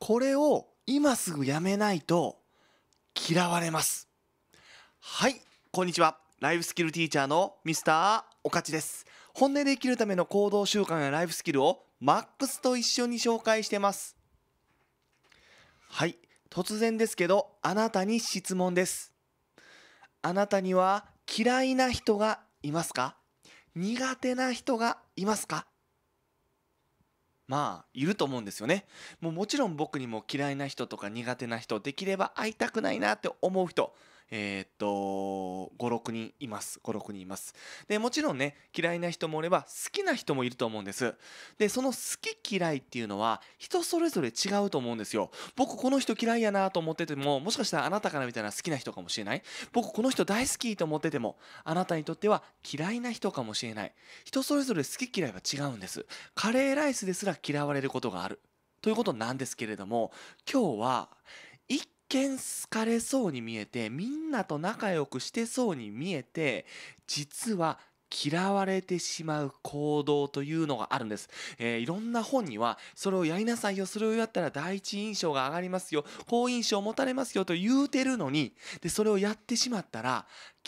これを今すぐやめないと嫌われますはいこんにちはライフスキルティーチャーのミスターおかちです本音で生きるための行動習慣やライフスキルをマックスと一緒に紹介してますはい突然ですけどあなたに質問ですあなたには嫌いな人がいますか苦手な人がいますかまあいると思うんですよねもうもちろん僕にも嫌いな人とか苦手な人できれば会いたくないなって思う人えー、っと56人います56人いますでもちろんね嫌いな人もおれば好きな人もいると思うんですでその好き嫌いっていうのは人それぞれ違うと思うんですよ僕この人嫌いやなと思っててももしかしたらあなたから見たら好きな人かもしれない僕この人大好きと思っててもあなたにとっては嫌いな人かもしれない人それぞれ好き嫌いは違うんですカレーライスですら嫌われることがあるということなんですけれども今日は見好かれそうに見えてみんなと仲良くしてそうに見えて実は嫌われてしまう行動というのがあるんです、えー、いろんな本にはそれをやりなさいよそれをやったら第一印象が上がりますよ好印象を持たれますよと言うてるのにでそれをやってしまったら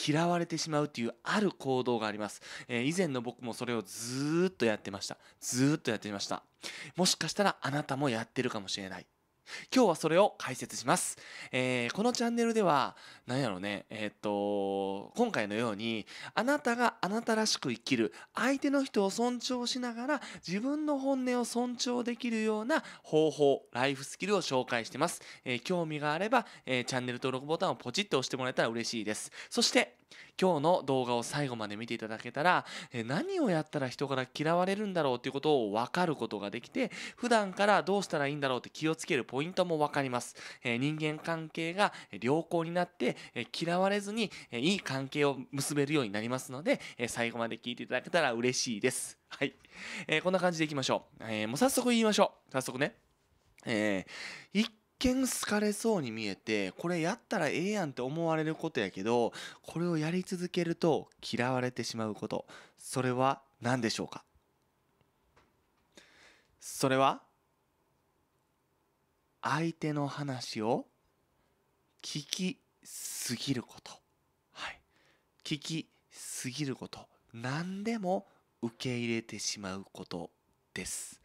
嫌われてしまうというある行動があります、えー、以前の僕もそれをずーっとやってましたずーっとやってましたもしかしたらあなたもやってるかもしれない今日はそれを解説します。えー、このチャンネルでは、何やろうね、えー、っと、今回のように、あなたがあなたらしく生きる、相手の人を尊重しながら、自分の本音を尊重できるような方法、ライフスキルを紹介してます。えー、興味があれば、えチャンネル登録ボタンをポチッと押してもらえたら嬉しいです。そして、今日の動画を最後まで見ていただけたら、え何をやったら人から嫌われるんだろうっていうことを分かることができて普段からどうしたらいいんだろうって気をつけるポイントも分かります、え人間関係が良好になって、え嫌われずに、えいい関係を結べるようになりますので、え最後まで聞いていただけたら嬉しいですはい、えー、こんな感じでいきましょう、えー、もう早速言いましょう早速ねえー、見好かれそうに見えてこれやったらええやんって思われることやけどこれをやり続けると嫌われてしまうことそれは何でしょうかそれは相手の話を聞きすぎること、はい、聞きすぎること何でも受け入れてしまうことです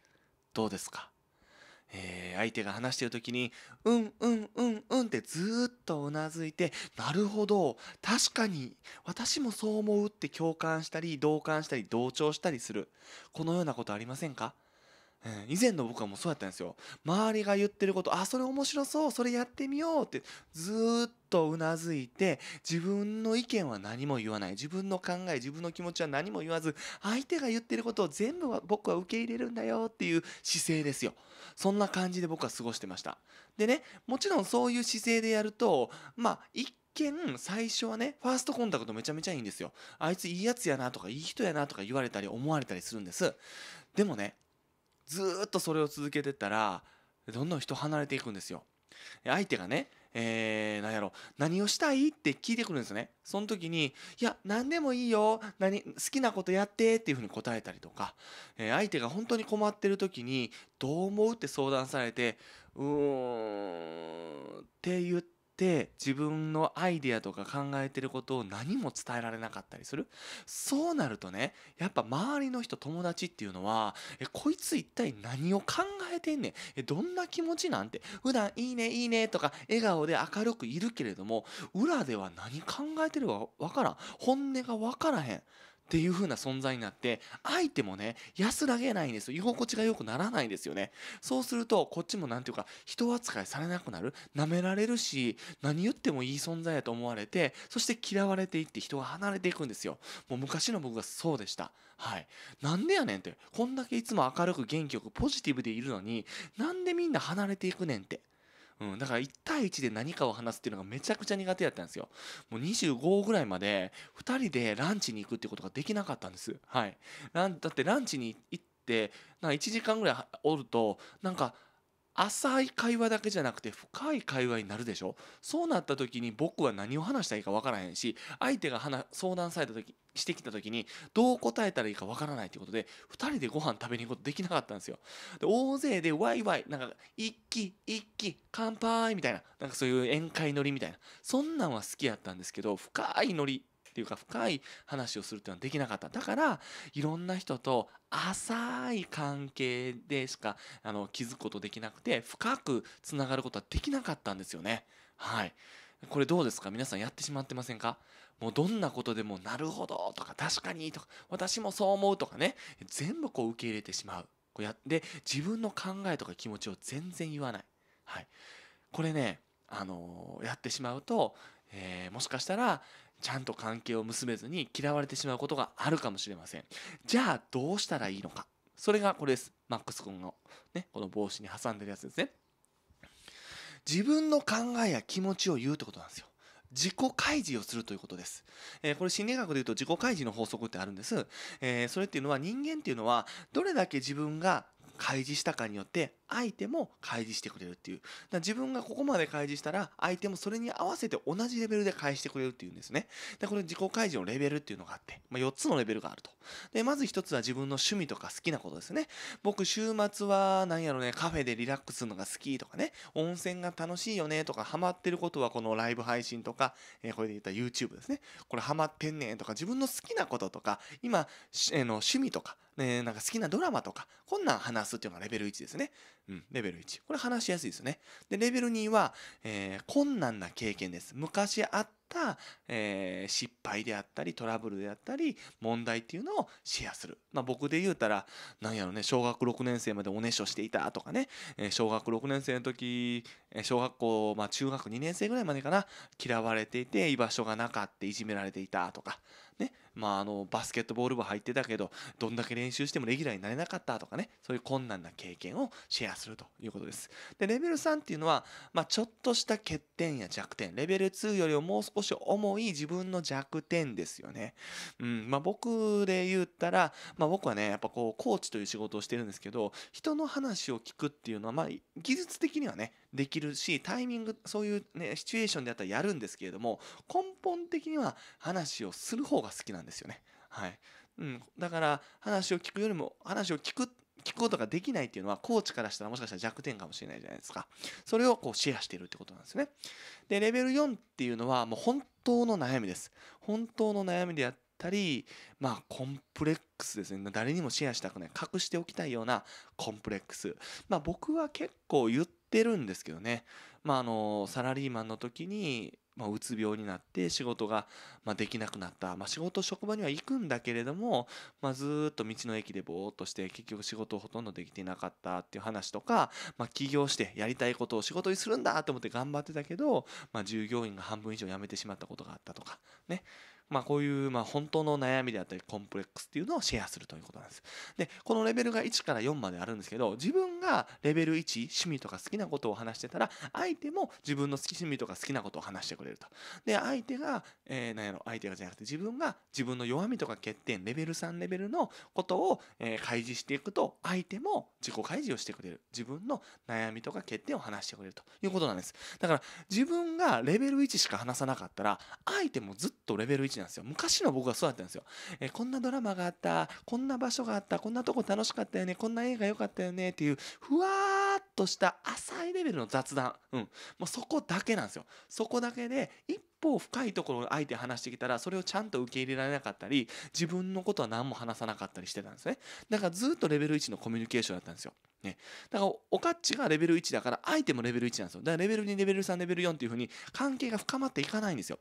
どうですかえー、相手が話してる時に「うんうんうんうん」ってずっとうなずいて「なるほど確かに私もそう思う」って共感したり同感したり同調したりするこのようなことありませんか以前の僕はもうそうやったんですよ周りが言ってることあそれ面白そうそれやってみようってずっとうなずいて自分の意見は何も言わない自分の考え自分の気持ちは何も言わず相手が言ってることを全部は僕は受け入れるんだよっていう姿勢ですよそんな感じで僕は過ごしてましたでねもちろんそういう姿勢でやるとまあ一見最初はねファーストコンタクトめちゃめちゃいいんですよあいついいやつやなとかいい人やなとか言われたり思われたりするんですでもねずっとそれを続けてったらどんどん人離れていくんですよ。相手がね、えー、何やろ何をしたいって聞いてくるんですね。その時に「いや何でもいいよ何好きなことやって」っていうふうに答えたりとか、えー、相手が本当に困ってる時に「どう思う?」って相談されて「うーん」って言って。って自分のアイデアとか考えてることを何も伝えられなかったりするそうなるとねやっぱ周りの人友達っていうのはえこいつ一体何を考えてんねんえどんな気持ちなんて普段いいねいいねとか笑顔で明るくいるけれども裏では何考えてるか分からん本音が分からへんっていう風な存在になって相手もね安らげないんですよ居心地が良くならないんですよねそうするとこっちも何ていうか人扱いされなくなる舐められるし何言ってもいい存在やと思われてそして嫌われていって人が離れていくんですよもう昔の僕がそうでしたはいなんでやねんってこんだけいつも明るく元気よくポジティブでいるのになんでみんな離れていくねんってうん、だから1対1で何かを話すっていうのがめちゃくちゃ苦手だったんですよ。もう25ぐらいまで2人でランチに行くってことができなかったんです。はい。だってランチに行って、なんか1時間ぐらいおると、なんか浅い会話だけじゃなくて深い会話になるでしょそうなった時に僕は何を話したらいいか分からへんし相手が相談された時してきた時にどう答えたらいいか分からないということで2人でご飯食べに行くことできなかったんですよで大勢でワイワイなんか一気一気乾杯みたいななんかそういう宴会乗りみたいなそんなんは好きやったんですけど深いノリっていうか深い話をするっていうのはできなかっただからいろんな人と浅い関係でしかあの気づくことできなくて深くつながることはできなかったんですよねはいこれどうですか皆さんやってしまってませんかもうどんなことでもなるほどとか確かにとか私もそう思うとかね全部こう受け入れてしまうこうやって自分の考えとか気持ちを全然言わないはいこれねあのー、やってしまうと、えー、もしかしたらちゃんと関係を結べずに嫌われてしまうことがあるかもしれませんじゃあどうしたらいいのかそれがこれですマックス君のねこの帽子に挟んでるやつですね自分の考えや気持ちを言うってことなんですよ自己開示をするということです。えー、これ心理学で言うと自己開示の法則ってあるんです。えー、それっていうのは人間っていうのはどれだけ自分が開示したかによって相手も開示してくれるっていう自分がここまで開示したら相手もそれに合わせて同じレベルで返してくれるっていうんですねでこれ自己開示のレベルっていうのがあって、まあ、4つのレベルがあるとでまず一つは自分の趣味とか好きなことですね僕週末は何やろねカフェでリラックスするのが好きとかね温泉が楽しいよねとかハマってることはこのライブ配信とか、えー、これで言った YouTube ですねこれハマってんねんとか自分の好きなこととか今、えー、の趣味とかね、なんか好きなドラマとか、こんなん話すっていうのがレベル1ですね。うん、レベル1。これ話しやすいですよね。で、レベル2は、えー、困難な経験です。昔あった、えー、失敗であったり、トラブルであったり、問題っていうのをシェアする。まあ僕で言うたら、なんやろね、小学6年生までおねしょしていたとかね、えー、小学6年生の時、小学校、まあ中学2年生ぐらいまでかな、嫌われていて、居場所がなかった、いじめられていたとか、ねまあ、あのバスケットボール部入ってたけどどんだけ練習してもレギュラーになれなかったとかねそういう困難な経験をシェアするということです。でレベル3っていうのは、まあ、ちょっとした欠点や弱点レベル2よりももう少し重い自分の弱点ですよね。うんまあ、僕で言ったら、まあ、僕はねやっぱこうコーチという仕事をしてるんですけど人の話を聞くっていうのは、まあ、技術的にはねできるしタイミングそういう、ね、シチュエーションであったらやるんですけれども根本的には話をする方が好きなんですよね。はいうん、だから話を聞くよりも話を聞く聞くことができないっていうのはコーチからしたらもしかしたら弱点かもしれないじゃないですかそれをこうシェアしているってことなんですねでレベル4っていうのはもう本当の悩みです本当の悩みであってったり、まあ、コンプレックスですね。誰にもシェアしたくない。隠しておきたいようなコンプレックス。まあ、僕は結構言ってるんですけどね。まあ、あの、サラリーマンの時に、まあ、うつ病になって仕事が、まできなくなった、まあ、仕事職場には行くんだけれども、まあ、ずっと道の駅でぼーっとして結局仕事をほとんどできていなかったっていう話とか、まあ、起業してやりたいことを仕事にするんだと思って頑張ってたけど、まあ、従業員が半分以上辞めてしまったことがあったとかねまあ、こういうまあ本当の悩みであったりコンプレックスっていうのをシェアするということなんです。でこのレベルが1から4まであるんですけど自分がレベル1趣味とか好きなことを話してたら相手も自分の好き趣味とか好きなことを話してくれると。で相手が、えー、何やろ相手がじゃなくて自分が自分の弱みとか欠点レベル3レベルのことを、えー、開示していくと相手も自己開示をしてくれる自分の悩みとか欠点を話してくれるということなんです。だから自分がレベル1しか話さなかったら相手もずっとレベル1なんですよ昔の僕はそうだったんですよ、えー、こんなドラマがあったこんな場所があったこんなとこ楽しかったよねこんな映画良かったよねっていうふわーっとした浅いレベルの雑談、うん、もうそこだけなんですよそこだけで一歩深いところを相手話してきたらそれをちゃんと受け入れられなかったり自分のことは何も話さなかったりしてたんですねだからずっとレベル1のコミュニケーションだったんですよね、だからおかっちがレベル1だから相手もレベル1なんですよだからレベル2レベル3レベル4っていう風に関係が深まっていかないんですよ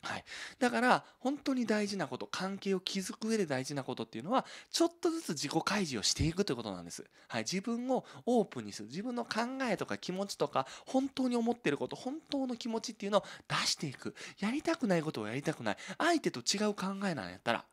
はい、だから本当に大事なこと関係を築く上で大事なことっていうのはちょっとずつ自己開示をしていくということなんです、はい、自分をオープンにする自分の考えとか気持ちとか本当に思ってること本当の気持ちっていうのを出していくやりたくないことをやりたくない相手と違う考えなんやったら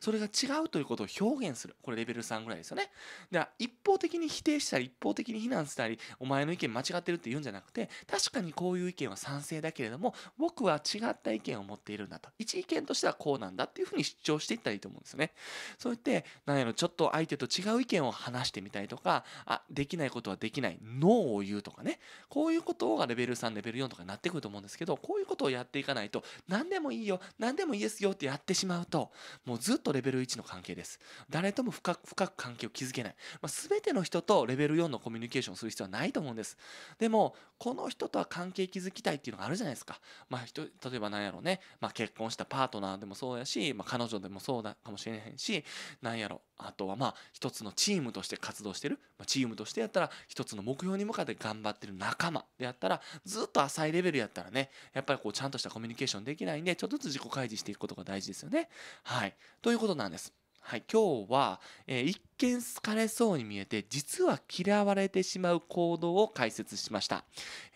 それが違うということを表現するこれレベル3ぐらいですよねだから一方的に否定したり一方的に非難したりお前の意見間違ってるって言うんじゃなくて確かにこういう意見は賛成だけれども僕は違った意見を持っているんだと一意見としてはこうなんだっていうふうに主張していったらいいと思うんですよねそうやって何やろちょっと相手と違う意見を話してみたりとかあできないことはできないノーを言うとかねこういうことがレベル3レベル4とかになってくると思うんですけどこういうことをやっていかないと何でもいいよ何でもいいですよってやってしまうともうずずっとレベル1の関係です。誰とも深く深く関係を築けない。まあ、全ての人とレベル4のコミュニケーションをする必要はないと思うんです。でも、この人とは関係築きたいっていうのがあるじゃないですか。まあ、例えば何やろうね、まあ、結婚したパートナーでもそうやし、まあ、彼女でもそうだかもしれへんし、何やろうあとはまあ一つのチームとして活動してる、まあ、チームとしてやったら一つの目標に向かって頑張ってる仲間でやったらずっと浅いレベルやったらねやっぱりこうちゃんとしたコミュニケーションできないんでちょっとずつ自己開示していくことが大事ですよね。はいということなんです。はい、今日は、えー、一見好かれそうに見えて実は嫌われてしまう行動を解説しました、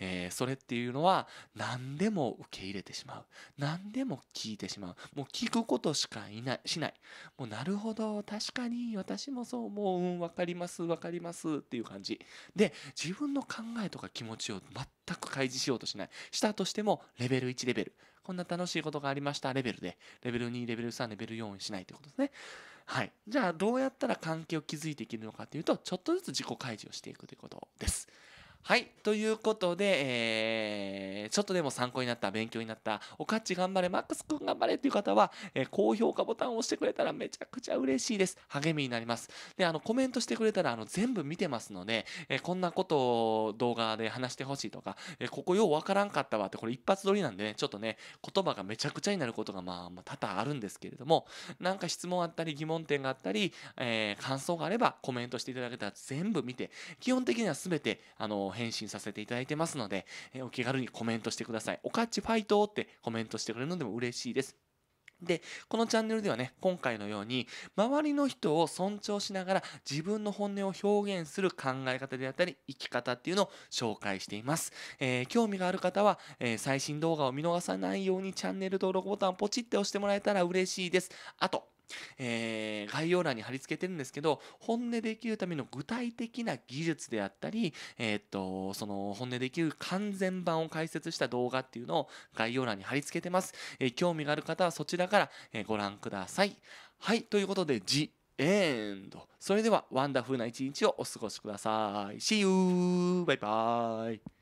えー、それっていうのは何でも受け入れてしまう何でも聞いてしまうもう聞くことしかいないしないもうなるほど確かに私もそう思う、うん、分かります分かりますっていう感じで自分の考えとか気持ちを全く開示しようとしないしたとしてもレベル1レベルこんな楽しいことがありましたレベルで、レベル2、レベル3、レベル4にしないってことですね。はい。じゃあ、どうやったら関係を築いていけるのかというと、ちょっとずつ自己開示をしていくということです。はいということで、えー、ちょっとでも参考になった勉強になったおかっち頑張れマックスくん頑張れっていう方は、えー、高評価ボタンを押してくれたらめちゃくちゃ嬉しいです励みになりますであのコメントしてくれたらあの全部見てますので、えー、こんなことを動画で話してほしいとか、えここようわからんかったわってこれ一発撮りなんでねちょっとね言葉がめちゃくちゃになることがまあ、まあ、多々あるんですけれどもなんか質問あったり疑問点があったり、え感想があればコメントしていただけたら全部見て基本的には全てあのの返信させていただいてますので、えお気軽にコメントしてください。おかっちファイトってコメントしてくれるのでも嬉しいです。で、このチャンネルではね、今回のように、周りの人を尊重しながら自分の本音を表現する考え方であったり、生き方っていうのを紹介しています。えー、興味がある方は、えー、最新動画を見逃さないようにチャンネル登録ボタンをポチって押してもらえたら嬉しいです。あと、えー、概要欄に貼り付けてるんですけど本音できるための具体的な技術であったり、えー、っとその本音できる完全版を解説した動画っていうのを概要欄に貼り付けてます、えー、興味がある方はそちらからご覧くださいはいということで The e それではワンダフルな一日をお過ごしください See you! バイバイ